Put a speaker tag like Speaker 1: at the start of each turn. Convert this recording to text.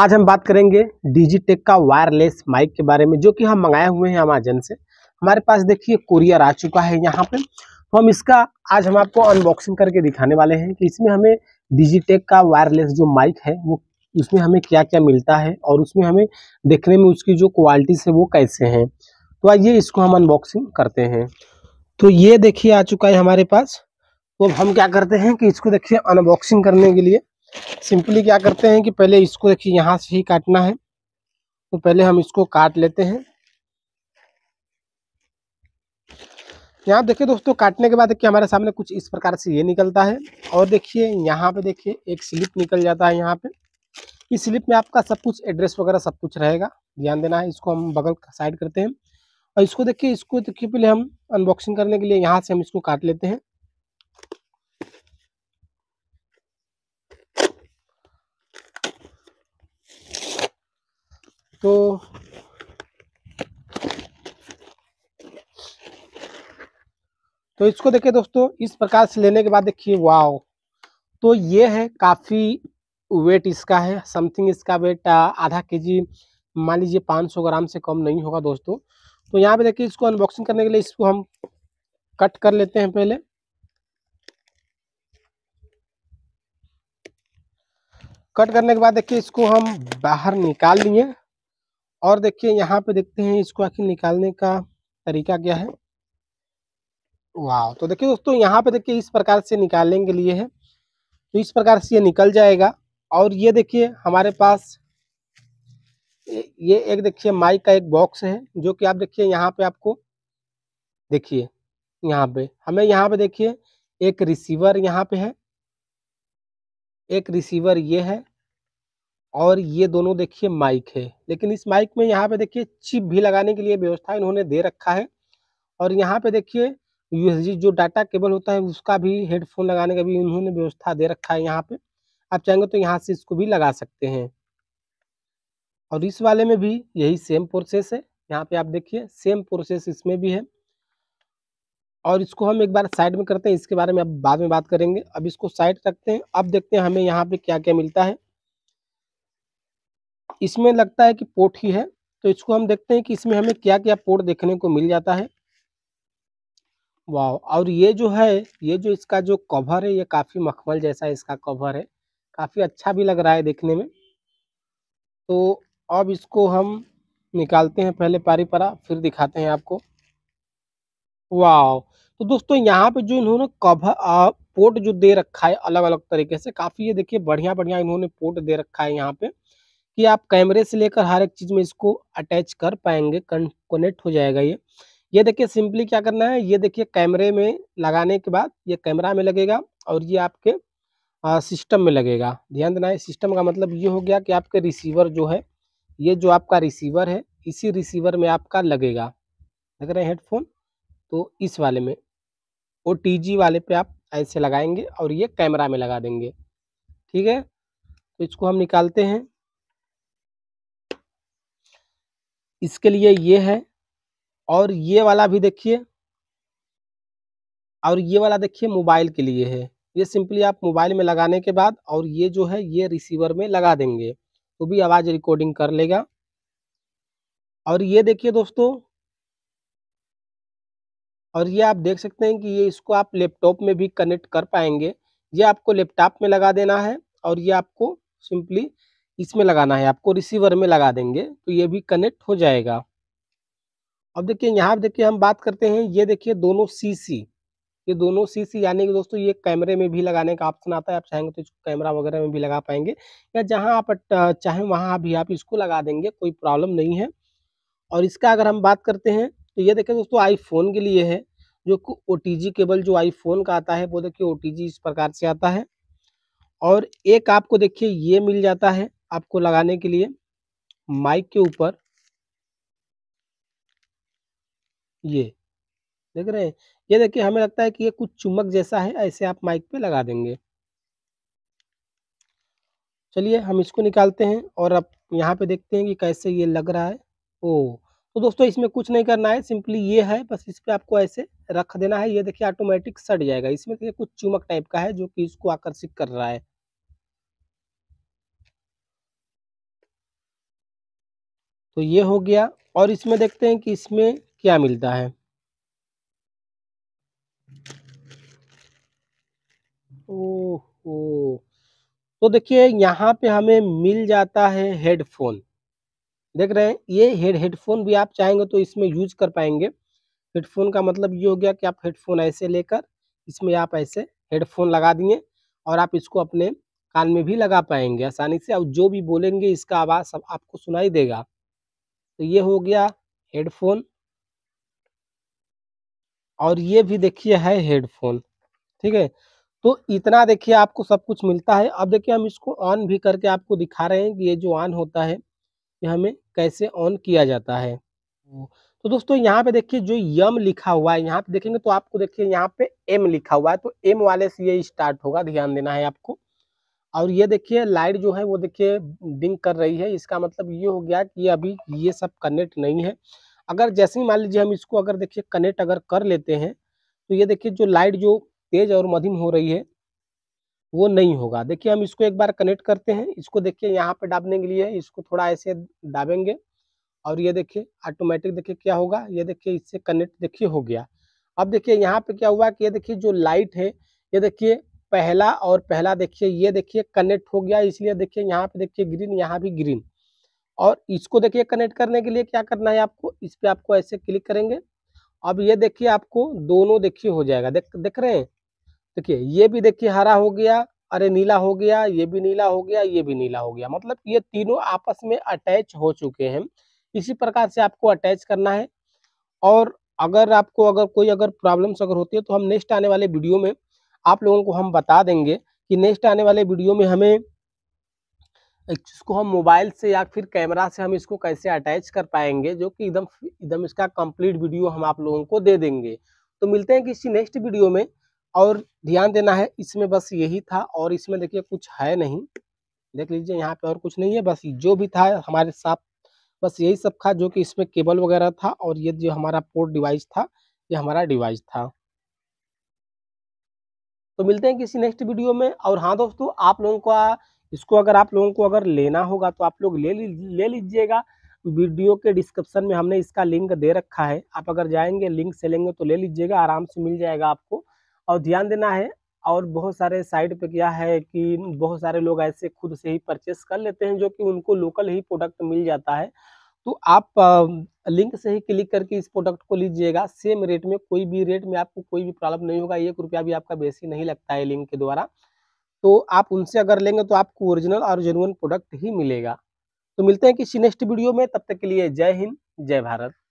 Speaker 1: आज हम बात करेंगे डिजीटेक का वायरलेस माइक के बारे में जो कि हम मंगाए हुए हैं अमेजन से हमारे पास देखिए कुरियर आ चुका है यहाँ पे तो हम इसका आज हम आपको अनबॉक्सिंग करके दिखाने वाले हैं कि इसमें हमें डिजीटेक का वायरलेस जो माइक है वो उसमें हमें क्या क्या मिलता है और उसमें हमें देखने में उसकी जो क्वालिटी है वो कैसे हैं तो आइए इसको हम अनबॉक्सिंग करते हैं तो ये देखिए आ चुका है हमारे पास तो अब हम क्या करते हैं कि इसको देखिए अनबॉक्सिंग करने के लिए सिंपली क्या करते हैं कि पहले इसको देखिए यहाँ से ही काटना है तो पहले हम इसको काट लेते हैं यहाँ देखिए दोस्तों काटने के बाद देखिए हमारे सामने कुछ इस प्रकार से ये निकलता है और देखिए यहाँ पे देखिए एक स्लिप निकल जाता है यहाँ पे इस स्लिप में आपका सब कुछ एड्रेस वगैरह सब कुछ रहेगा ध्यान देना है इसको हम बगल साइड करते हैं और इसको देखिए इसको देखिए पहले हम अनबॉक्सिंग करने के लिए यहाँ से हम इसको काट लेते हैं तो तो इसको देखिए दोस्तों इस प्रकार से लेने के बाद देखिए वाओ तो ये है काफ़ी वेट इसका है समथिंग इसका वेट आधा के जी मान लीजिए 500 ग्राम से कम नहीं होगा दोस्तों तो यहाँ पे देखिए इसको अनबॉक्सिंग करने के लिए इसको हम कट कर लेते हैं पहले कट करने के बाद देखिए इसको हम बाहर निकाल लिए और देखिए यहाँ पे देखते हैं इसको आखिर निकालने का तरीका क्या है वाह तो देखिए दोस्तों यहाँ पे देखिए इस प्रकार से निकालने के लिए है तो इस प्रकार से ये निकल जाएगा और ये देखिए हमारे पास ये एक देखिए माइक का एक बॉक्स है जो कि आप देखिए यहाँ पे आपको देखिए यहाँ पे हमें यहाँ पे देखिए एक रिसीवर यहाँ पे है एक रिसीवर ये है और ये दोनों देखिए माइक है लेकिन इस माइक में यहाँ पे देखिए चिप भी लगाने के लिए व्यवस्था इन्होंने दे रखा है और यहाँ पे देखिए यूएसजी जो डाटा केबल होता है उसका भी हेडफोन लगाने का भी इन्होंने व्यवस्था दे रखा है यहाँ पे आप चाहेंगे तो यहाँ से इसको भी लगा सकते हैं और इस वाले में भी यही सेम प्रोसेस है यहाँ पे आप देखिए सेम प्रोसेस इसमें भी है और इसको हम एक बार साइड में करते हैं इसके बारे में अब बाद में बात करेंगे अब इसको साइड रखते हैं अब देखते हैं हमें यहाँ पे क्या क्या मिलता है इसमें लगता है कि पोर्ट ही है तो इसको हम देखते हैं कि इसमें हमें क्या क्या पोर्ट देखने को मिल जाता है वाह और ये जो है ये जो इसका जो कवर है ये काफ़ी मखमल जैसा इसका कवर है काफ़ी अच्छा भी लग रहा है देखने में तो अब इसको हम निकालते हैं पहले पारी परा फिर दिखाते हैं आपको वाह तो दोस्तों यहाँ पे जो इन्होंने कवर पोर्ट जो दे रखा है अलग अलग तरीके से काफ़ी ये देखिए बढ़िया बढ़िया इन्होंने पोर्ट दे रखा है यहाँ पे कि आप कैमरे से लेकर हर एक चीज़ में इसको अटैच कर पाएंगे कनेक्ट हो जाएगा ये ये देखिए सिंपली क्या करना है ये देखिए कैमरे में लगाने के बाद ये कैमरा में लगेगा और ये आपके आ, सिस्टम में लगेगा ध्यान देना है सिस्टम का मतलब ये हो गया कि आपके रिसीवर जो है ये जो आपका रिसीवर है इसी रिसीवर में आपका लगेगा लग रहे हैं हेडफोन तो इस वाले में ओ टी वाले पे आप ऐसे लगाएंगे और ये कैमरा में लगा देंगे ठीक है तो इसको हम निकालते हैं इसके लिए ये है और ये वाला भी देखिए और ये वाला देखिए मोबाइल के लिए है ये सिंपली आप मोबाइल में लगाने के बाद और ये जो है ये रिसीवर में लगा देंगे तो भी आवाज़ रिकॉर्डिंग कर लेगा और ये देखिए दोस्तों और ये आप देख सकते हैं कि ये इसको आप लैपटॉप में भी कनेक्ट कर पाएंगे ये आपको लैपटॉप में लगा देना है और ये आपको सिंपली इसमें लगाना है आपको रिसीवर में लगा देंगे तो ये भी कनेक्ट हो जाएगा अब देखिए यहाँ पर देखिए हम बात करते हैं ये देखिए दोनों सीसी ये दोनों सीसी यानी कि दोस्तों ये कैमरे में भी लगाने का ऑप्शन आता है आप चाहेंगे तो इसको कैमरा वगैरह में भी लगा पाएंगे या जहाँ आप चाहें वहाँ भी आप इसको लगा देंगे कोई प्रॉब्लम नहीं है और इसका अगर हम बात करते हैं तो ये देखें दोस्तों आईफोन के लिए है जो कि ओ केबल जो आईफोन का आता है वो देखिए ओ इस प्रकार से आता है और एक आपको देखिए ये मिल जाता है आपको लगाने के लिए माइक के ऊपर ये देख रहे हैं ये देखिए हमें लगता है कि ये कुछ चुम्बक जैसा है ऐसे आप माइक पे लगा देंगे चलिए हम इसको निकालते हैं और अब यहाँ पे देखते हैं कि कैसे ये लग रहा है ओ तो दोस्तों इसमें कुछ नहीं करना है सिंपली ये है बस इस पर आपको ऐसे रख देना है ये देखिए ऑटोमेटिक सट जाएगा इसमें देखिए कुछ चुमक टाइप का है जो कि इसको आकर्षित कर रहा है तो ये हो गया और इसमें देखते हैं कि इसमें क्या मिलता है ओहो तो देखिए यहाँ पे हमें मिल जाता है हेडफोन देख रहे हैं ये हेड हेडफोन भी आप चाहेंगे तो इसमें यूज कर पाएंगे हेडफोन का मतलब ये हो गया कि आप हेडफोन ऐसे लेकर इसमें आप ऐसे हेडफोन लगा दिए और आप इसको अपने कान में भी लगा पाएंगे आसानी से और जो भी बोलेंगे इसका आवाज़ सब आपको सुनाई देगा तो ये हो गया हेडफोन और ये भी देखिए है हेडफोन ठीक है तो इतना देखिए आपको सब कुछ मिलता है अब देखिए हम इसको ऑन भी करके आपको दिखा रहे हैं कि ये जो ऑन होता है ये हमें कैसे ऑन किया जाता है तो दोस्तों यहाँ पे देखिए जो यम लिखा हुआ है यहाँ पे देखेंगे तो आपको देखिए यहाँ पे एम लिखा हुआ है तो एम वाले से ये स्टार्ट होगा ध्यान देना है आपको और ये देखिए लाइट जो है वो देखिए डिंग कर रही है इसका मतलब ये हो गया कि अभी ये सब कनेक्ट नहीं है अगर जैसे ही मान लीजिए हम इसको अगर देखिए कनेक्ट अगर कर लेते हैं तो ये देखिए जो लाइट जो तेज और मध्यम हो रही है वो नहीं होगा देखिए हम इसको एक बार कनेक्ट करते हैं इसको देखिए यहाँ पे डाबने के लिए इसको थोड़ा ऐसे डाबेंगे और ये देखिए ऑटोमेटिक देखिए क्या होगा ये देखिए इससे कनेक्ट देखिए हो गया अब देखिए यहाँ पे क्या हुआ कि ये देखिए जो लाइट है ये देखिए पहला और पहला देखिए ये देखिए कनेक्ट हो गया इसलिए देखिए यहाँ पे देखिए ग्रीन यहाँ भी ग्रीन और इसको देखिए कनेक्ट करने के लिए क्या करना है आपको इस पर आपको ऐसे क्लिक करेंगे अब ये देखिए आपको दोनों देखिए हो जाएगा देख देख रहे हैं देखिए ये भी देखिए हरा हो गया अरे नीला हो गया ये भी नीला हो गया ये भी नीला हो गया मतलब ये तीनों आपस में अटैच हो चुके हैं इसी प्रकार से आपको अटैच करना है और अगर आपको अगर कोई अगर प्रॉब्लम्स अगर होती है तो हम नेक्स्ट आने वाले वीडियो में आप लोगों को हम बता देंगे कि नेक्स्ट आने वाले वीडियो में हमें इसको हम मोबाइल से या फिर कैमरा से हम इसको कैसे अटैच कर पाएंगे जो कि एकदम एकदम इसका कंप्लीट वीडियो हम आप लोगों को दे देंगे तो मिलते हैं किसी नेक्स्ट वीडियो में और ध्यान देना है इसमें बस यही था और इसमें देखिए कुछ है नहीं देख लीजिए यहाँ पे और कुछ नहीं है बस जो भी था हमारे साथ बस यही सब था जो कि इसमें केबल वगैरह था और ये जो हमारा पोर्ट डिवाइस था ये हमारा डिवाइस था तो मिलते हैं किसी नेक्स्ट वीडियो में और हाँ दोस्तों आप लोगों का इसको अगर आप लोगों को अगर लेना होगा तो आप लोग ले ले लीजिएगा वीडियो के डिस्क्रिप्शन में हमने इसका लिंक दे रखा है आप अगर जाएंगे लिंक से लेंगे तो ले लीजिएगा आराम से मिल जाएगा आपको और ध्यान देना है और बहुत सारे साइट पे क्या है कि बहुत सारे लोग ऐसे खुद से ही परचेस कर लेते हैं जो कि उनको लोकल ही प्रोडक्ट मिल जाता है तो आप लिंक से ही क्लिक करके इस प्रोडक्ट को लीजिएगा सेम रेट में कोई भी रेट में आपको कोई भी प्रॉब्लम नहीं होगा एक रुपया भी आपका बेसी नहीं लगता है लिंक के द्वारा तो आप उनसे अगर लेंगे तो आपको ओरिजिनल और जेनुअन प्रोडक्ट ही मिलेगा तो मिलते हैं किसी नेक्स्ट वीडियो में तब तक के लिए जय हिंद जय भारत